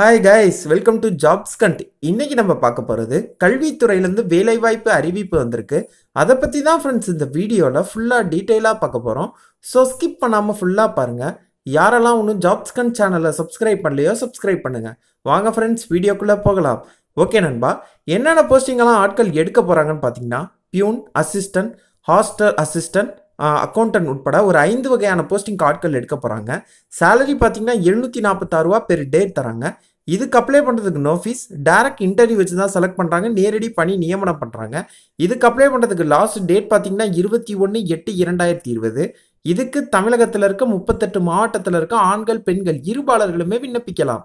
hi guys welcome to jobs கண்ட் இன்னைக்கு நம்ம பார்க்க போகிறது கல்வித்துறையிலேருந்து வேலைவாய்ப்பு அறிவிப்பு வந்திருக்கு அதை பற்றி தான் ஃப்ரெண்ட்ஸ் இந்த வீடியோவில் ஃபுல்லாக டீட்டெயிலாக பார்க்க போகிறோம் ஸோ ஸ்கிப் பண்ணாமல் ஃபுல்லாக பாருங்கள் யாரெல்லாம் ஒன்றும் ஜாப்ஸ் கண்ட் சேனலை சப்ஸ்கிரைப் பண்ணலையோ சப்ஸ்கிரைப் பண்ணுங்கள் வாங்க ஃப்ரெண்ட்ஸ் வீடியோக்குள்ளே போகலாம் ஓகே நண்பா என்னென்ன போஸ்டிங்கெல்லாம் ஆட்கள் எடுக்க போகிறாங்கன்னு பார்த்தீங்கன்னா peon assistant hostel assistant accountant உட்பட ஒரு ஐந்து வகையான போஸ்டிங் கார்டுகள் எடுக்க போகிறாங்க சேலரி பார்த்தீங்கன்னா எழுநூற்றி ரூபா பெர் டே தராங்க இதுக்கு அப்ளை பண்ணுறதுக்கு நோ ஃபீஸ் டேரக்ட் இன்டர்வியூ வச்சு தான் செலக்ட் பண்ணுறாங்க நேரடி பணி நியமனம் பண்ணுறாங்க இதுக்கு அப்ளை பண்ணுறதுக்கு லாஸ்ட் டேட் பார்த்தீங்கன்னா இருபத்தி ஒன்று எட்டு இரண்டாயிரத்தி இருபது இதுக்கு தமிழகத்தில் இருக்க முப்பத்தெட்டு மாவட்டத்தில் இருக்க ஆண்கள் பெண்கள் இருபாளர்களுமே விண்ணப்பிக்கலாம்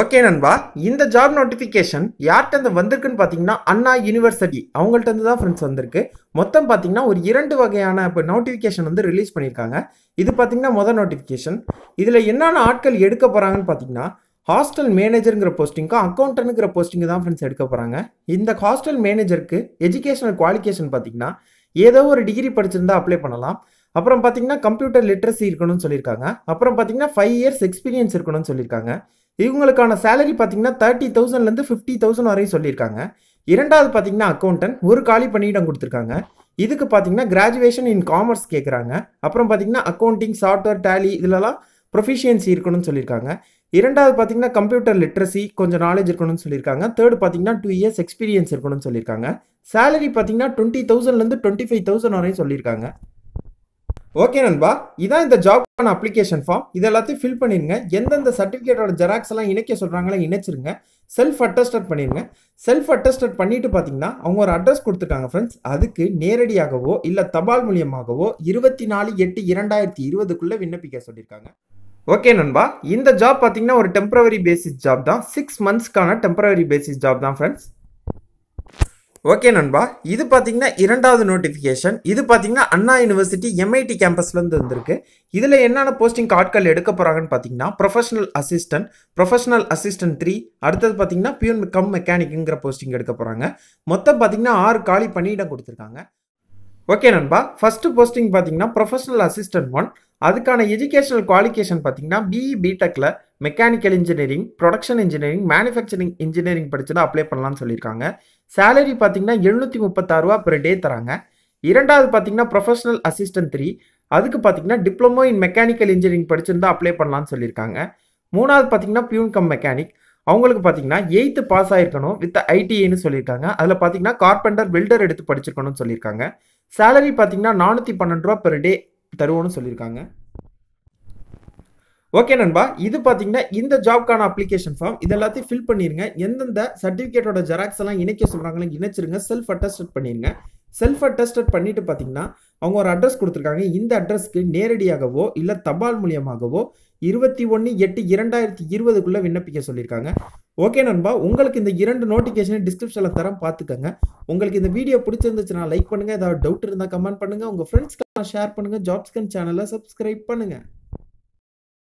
ஓகே நண்பா இந்த ஜாப் நோட்டிஃபிகேஷன் யார்கிட்ட இருந்து வந்திருக்குன்னு பார்த்தீங்கன்னா அண்ணா யூனிவர்சிட்டி அவங்கள்ட்ட இருந்து தான் ஃப்ரெண்ட்ஸ் வந்திருக்கு மொத்தம் பார்த்தீங்கன்னா ஒரு இரண்டு வகையான இப்போ நோட்டிஃபிகேஷன் வந்து ரிலீஸ் பண்ணியிருக்காங்க இது பார்த்தீங்கன்னா மொதல் நோட்டிஃபிகேஷன் இதில் என்னென்ன ஆட்கள் எடுக்க போகிறாங்கன்னு பார்த்தீங்கன்னா ஹாஸ்டல் மேனேஜருங்கிற போஸ்டிங்க்கும் அக்கௌண்டன்ட்ங்கிற போஸ்டிங்கு தான் ஃப்ரெண்ட்ஸ் எடுக்க போகிறாங்க இந்த ஹாஸ்டல் மேனேஜருக்கு எஜுகேஷனல் குவாலிஃபிகேஷன் பார்த்தீங்கன்னா ஏதோ ஒரு டிகிரி படிச்சிருந்தா அப்ளை பண்ணலாம் அப்புறம் பார்த்தீங்கன்னா கம்ப்யூட்டர் லிட்ரஸி இருக்கணும்னு சொல்லியிருக்காங்க அப்புறம் பார்த்தீங்கன்னா ஃபைவ் இயர்ஸ் எக்ஸ்பீரியன்ஸ் இருக்கணும்னு சொல்லியிருக்காங்க இவங்களுக்கான சேலரி பார்த்தீங்கன்னா தேர்ட்டி தௌசண்ட்லேருந்து ஃபிஃப்டி தௌசண்ட் வரையும் சொல்லியிருக்காங்க இரண்டாவது பார்த்தீங்கன்னா அக்கௌண்டன்ட் ஒரு காலி பணியிடம் கொடுத்துருக்காங்க இதுக்கு பார்த்தீங்கன்னா கிராஜுவேஷன் இன் காமர்ஸ் கேட்குறாங்க அப்புறம் பார்த்தீங்கன்னா அக்கௌண்டிங் சாஃப்ட்வேர் டேலி இதிலலாம் ப்ரொஃபிஷியன்சி இருக்கணும்னு சொல்லியிருக்காங்க இரண்டாவது பார்த்தீங்கன்னா கம்ப்யூட்டர் லிட்ரஸி கொஞ்சம் நாலேஜ் இருக்கணும்னு சொல்லியிருக்காங்க தேர்ட் பார்த்தீங்கன்னா டூ இயர்ஸ் எக்ஸ்பீரியன்ஸ் இருக்கணும்னு சொல்லியிருக்காங்க சேலரி பார்த்தீங்கன்னா டுவெண்ட்டி தௌசண்ட்லேருந்து டுவெண்ட்டி ஃபைவ் தௌசண்ட் வரையும் சொல்லியிருக்காங்க ஓகே நண்பா இதான் இந்த ஜாப்க்கான அப்ளிகேஷன் ஃபார்ம் இது எல்லாத்தையும் ஃபில் பண்ணிடுங்க எந்தெந்த சர்டிஃபிகேட்டோட ஜெராக்ஸ் எல்லாம் இணைக்க சொல்கிறாங்களோ இணைச்சிருங்க செல்ஃப் அட்டஸ்டட் பண்ணிடுங்க செல்ஃப் அட்டஸ்டட் பண்ணிட்டு பார்த்தீங்கன்னா அவங்க ஒரு அட்ரஸ் கொடுத்துருக்காங்க ஃப்ரெண்ட்ஸ் அதுக்கு நேரடியாகவோ இல்லை தபால் மூலியமாகவோ இருபத்தி நாலு எட்டு இரண்டாயிரத்தி இருபதுக்குள்ளே விண்ணப்பிக்க சொல்லியிருக்காங்க ஓகே நண்பா இந்த ஜாப் பார்த்தீங்கன்னா ஒரு டெம்பரவரி பேசிஸ் ஜாப் தான் சிக்ஸ் மந்த்ஸ்க்கான டெம்பரவரி பேசிஸ் ஜாப் தான் ஃப்ரெண்ட்ஸ் ஓகே நண்பா இது பார்த்தீங்கன்னா இரண்டாவது நோட்டிஃபிகேஷன் இது பார்த்தீங்கன்னா அண்ணா யூனிவர்சிட்டி எம்ஐடி கேம்பஸ்லேருந்து வந்திருக்கு இதில் என்னென்ன போஸ்டிங் கார்ட்கள் எடுக்க போகிறாங்கன்னு பார்த்தீங்கன்னா professional assistant professional assistant three அடுத்தது பார்த்தீங்கன்னா பியூன் கம் மெக்கானிக்குங்கிற போஸ்டிங் எடுக்க போகிறாங்க மொத்தம் பார்த்தீங்கன்னா ஆறு காலி பணியிடம் கொடுத்துருக்காங்க ஓகே நண்பா ஃபஸ்ட்டு போஸ்டிங் பார்த்தீங்கன்னா ப்ரொஃபஷனல் அசிஸ்டன்ட் ஒன் அதுக்கான எஜுகேஷனல் குவாலிஃபிகேஷன் பார்த்தீங்கன்னா பிஇ பிடெக்கில் mechanical engineering production engineering manufacturing engineering படிச்சுனா அப்ளை பண்ணலாம்னு சொல்லியிருக்காங்க சேலரி பார்த்தீங்கன்னா எழுநூற்றி முப்பத்தாறுரூவா பெர் டே தராங்க இரண்டாவது பார்த்தீங்கன்னா ப்ரொஃபஷனல் அசிஸ்டன்ட் த்ரீ அதுக்கு பார்த்தீங்கன்னா டிப்ளமோ இன் மெக்கானிக்கல் இன்ஜினியரிங் படிச்சிருந்தா அப்ளை பண்ணலாம்னு சொல்லியிருக்காங்க மூணாவது பார்த்தீங்கன்னா பியூன் கம் மெக்கானிக் அவங்களுக்கு பார்த்தீங்கன்னா எயித்து பாஸ் ஆகிருக்கணும் வித் ஐடிஐன்னு சொல்லியிருக்காங்க அதில் பார்த்தீங்கன்னா கார்பெண்டர் வெல்டர் எடுத்து படிச்சிருக்கணும்னு சொல்லியிருக்காங்க சேலரி பார்த்தீங்கன்னா நானூற்றி பன்னெண்டு ரூபா பெர் டே தருவோன்னு சொல்லியிருக்காங்க ஓகே நண்பா இது பார்த்தீங்கன்னா இந்த ஜாப்க்கான அப்ளிகேஷன் ஃபார்ம் இது எல்லாத்தையும் ஃபில் பண்ணிருங்க எந்தெந்த சர்டிஃபிகேட்டோட ஜெராக்ஸ் எல்லாம் இணைக்க சொல்கிறாங்களோ இணைச்சிருங்க செல்ஃப் அட்டஸ்டட் பண்ணிருங்க செல்ஃப் அட்டஸ்டட் பண்ணிட்டு பார்த்தீங்கன்னா அவங்க ஒரு அட்ரஸ் கொடுத்துருக்காங்க இந்த அட்ரஸ்க்கு நேரடியாகவோ இல்லை தபால் மூலியமாகவோ இருபத்தி ஒன்று எட்டு இரண்டாயிரத்தி இருபதுக்குள்ளே விண்ணப்பிக்க சொல்லியிருக்காங்க ஓகே நண்பா உங்களுக்கு இந்த இரண்டு நோட்டிஃபிகேஷனை டிஸ்கிரிப்ஷனில் தரம் பார்த்துக்கங்க உங்களுக்கு இந்த வீடியோ பிடிச்சிருந்துச்சுன்னா லைக் பண்ணுங்கள் ஏதாவது டவுட் இருந்தால் கமெண்ட் பண்ணுங்கள் உங்கள் ஃப்ரெண்ட்ஸ்க்கெல்லாம் ஷேர் பண்ணுங்கள் ஜாப்ஸ்கன் சேனலை சப்ஸ்கிரைப் பண்ணுங்கள்